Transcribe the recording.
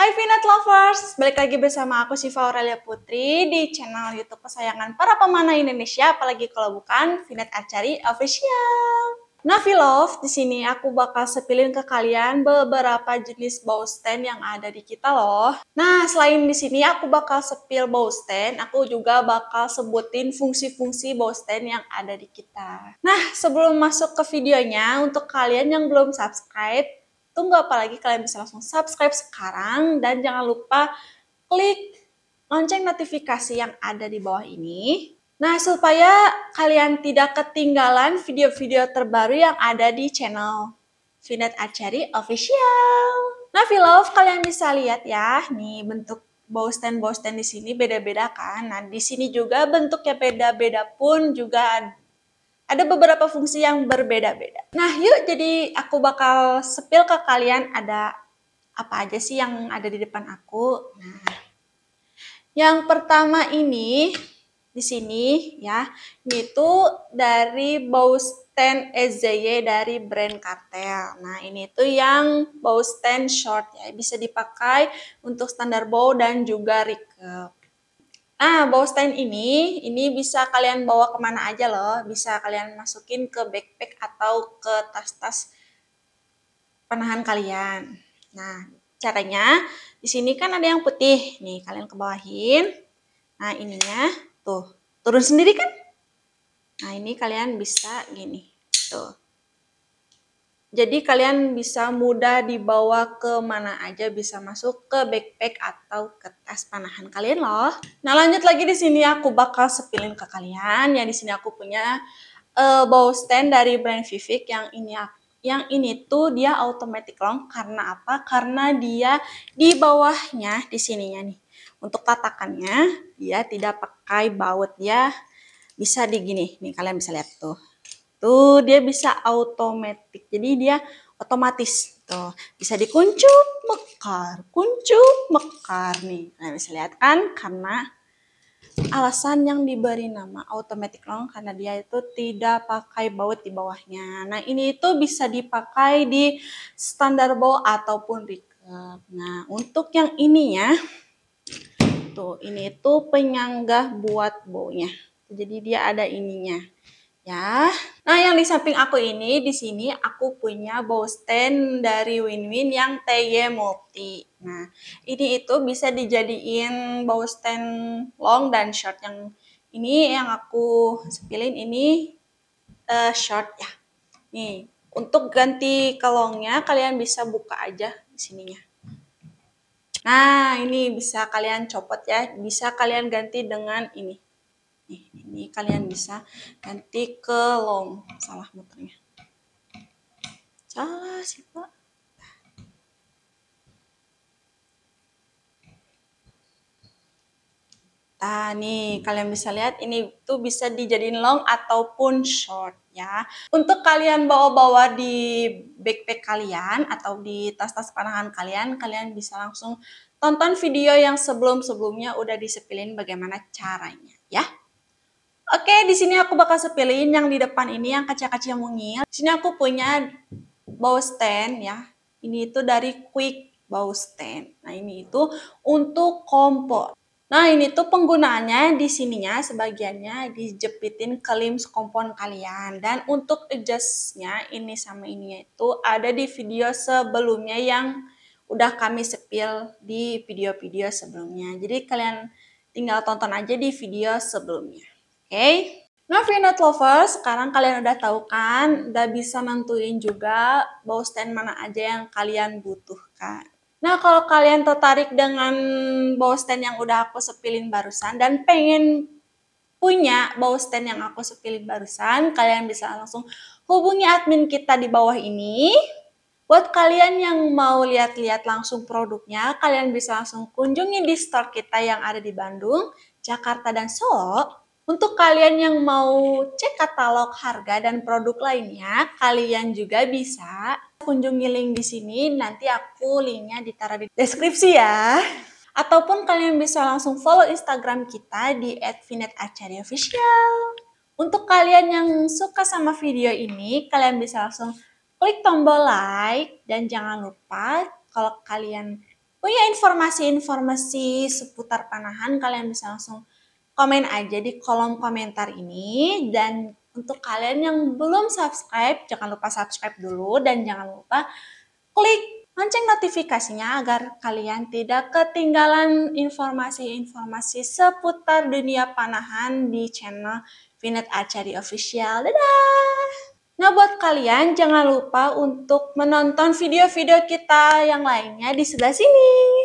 Hai Vinat Lovers, balik lagi bersama aku Siva Aurelia Putri di channel Youtube kesayangan para pemanah Indonesia, apalagi kalau bukan Vinat Acari Official. Nah, Love, di sini aku bakal sepilin ke kalian beberapa jenis bow stand yang ada di kita loh. Nah, selain di sini aku bakal sepil bow stand, aku juga bakal sebutin fungsi-fungsi bow stand yang ada di kita. Nah, sebelum masuk ke videonya, untuk kalian yang belum subscribe, Tunggu apa lagi kalian bisa langsung subscribe sekarang dan jangan lupa klik lonceng notifikasi yang ada di bawah ini. Nah, supaya kalian tidak ketinggalan video-video terbaru yang ada di channel Finet Archery Official. Nah, love kalian bisa lihat ya, nih bentuk bow stand bow stand di sini beda-beda kan. Nah, di sini juga bentuknya beda-beda pun juga ada beberapa fungsi yang berbeda-beda. Nah, yuk jadi aku bakal sepil ke kalian ada apa aja sih yang ada di depan aku. Nah, yang pertama ini di sini ya, itu dari Bausten EZY dari brand Cartel. Nah, ini itu yang Bausten short ya, bisa dipakai untuk standar bow dan juga recurve. Nah, bawa stand ini, ini bisa kalian bawa kemana aja loh. Bisa kalian masukin ke backpack atau ke tas-tas penahan kalian. Nah, caranya di sini kan ada yang putih. Nih, kalian kebawahin. Nah, ininya tuh turun sendiri kan? Nah, ini kalian bisa gini. Tuh. Jadi kalian bisa mudah dibawa ke mana aja, bisa masuk ke backpack atau ke tas panahan kalian loh. Nah lanjut lagi di sini aku bakal sepilin ke kalian. Ya di sini aku punya uh, bow stand dari brand Vivik yang ini aku yang ini tuh dia automatic long karena apa? Karena dia di bawahnya di sininya nih. Untuk tatakannya dia tidak pakai baut ya. Bisa di gini. Nih kalian bisa lihat tuh Tuh, dia bisa automatic. Jadi dia otomatis. Tuh, bisa dikuncup, mekar, kuncup, mekar nih. Nah, bisa lihat kan karena alasan yang diberi nama automatic long karena dia itu tidak pakai baut di bawahnya. Nah, ini itu bisa dipakai di standar bow ataupun recurve. Nah, untuk yang ini ya, tuh ini itu penyangga buat bownya. Jadi dia ada ininya ya. Nah, yang di samping aku ini, di sini aku punya bow stand dari Winwin yang TY Multi. Nah, ini itu bisa dijadiin bow stand long dan short. Yang ini yang aku sepilin ini uh, short ya. Nih, untuk ganti kalongnya kalian bisa buka aja di sininya. Nah, ini bisa kalian copot ya. Bisa kalian ganti dengan ini nih ini kalian bisa ganti ke long salah muternya salah sih pak Nah, nih kalian bisa lihat ini tuh bisa dijadiin long ataupun short ya. Untuk kalian bawa-bawa di backpack kalian atau di tas-tas panahan kalian, kalian bisa langsung tonton video yang sebelum-sebelumnya udah disepilin bagaimana caranya ya. Eh, di sini aku bakal sepilin yang di depan ini yang kaca-kaca mungil. Di sini aku punya bow stand ya. Ini itu dari Quick Bow Stand. Nah, ini itu untuk kompor. Nah, ini tuh penggunaannya di sininya sebagiannya dijepitin ke limbs kompon kalian. Dan untuk adjustnya ini sama ini itu ada di video sebelumnya yang udah kami sepil di video-video sebelumnya. Jadi kalian tinggal tonton aja di video sebelumnya okay? Nah, Peanut Lovers, sekarang kalian udah tahu kan, udah bisa nentuin juga bow stand mana aja yang kalian butuhkan. Nah, kalau kalian tertarik dengan bow stand yang udah aku sepilin barusan dan pengen punya bow stand yang aku sepilin barusan, kalian bisa langsung hubungi admin kita di bawah ini. Buat kalian yang mau lihat-lihat langsung produknya, kalian bisa langsung kunjungi di store kita yang ada di Bandung, Jakarta, dan Solo untuk kalian yang mau cek katalog harga dan produk lainnya, kalian juga bisa kunjungi link di sini. Nanti aku linknya ditaruh di deskripsi ya. Ataupun kalian bisa langsung follow Instagram kita di @vinetacaryaofficial. Untuk kalian yang suka sama video ini, kalian bisa langsung klik tombol like dan jangan lupa kalau kalian punya informasi-informasi seputar panahan, kalian bisa langsung komen aja di kolom komentar ini dan untuk kalian yang belum subscribe jangan lupa subscribe dulu dan jangan lupa klik lonceng notifikasinya agar kalian tidak ketinggalan informasi-informasi seputar dunia panahan di channel Vinet Archery Official. Dadah! Nah, buat kalian jangan lupa untuk menonton video-video kita yang lainnya di sebelah sini.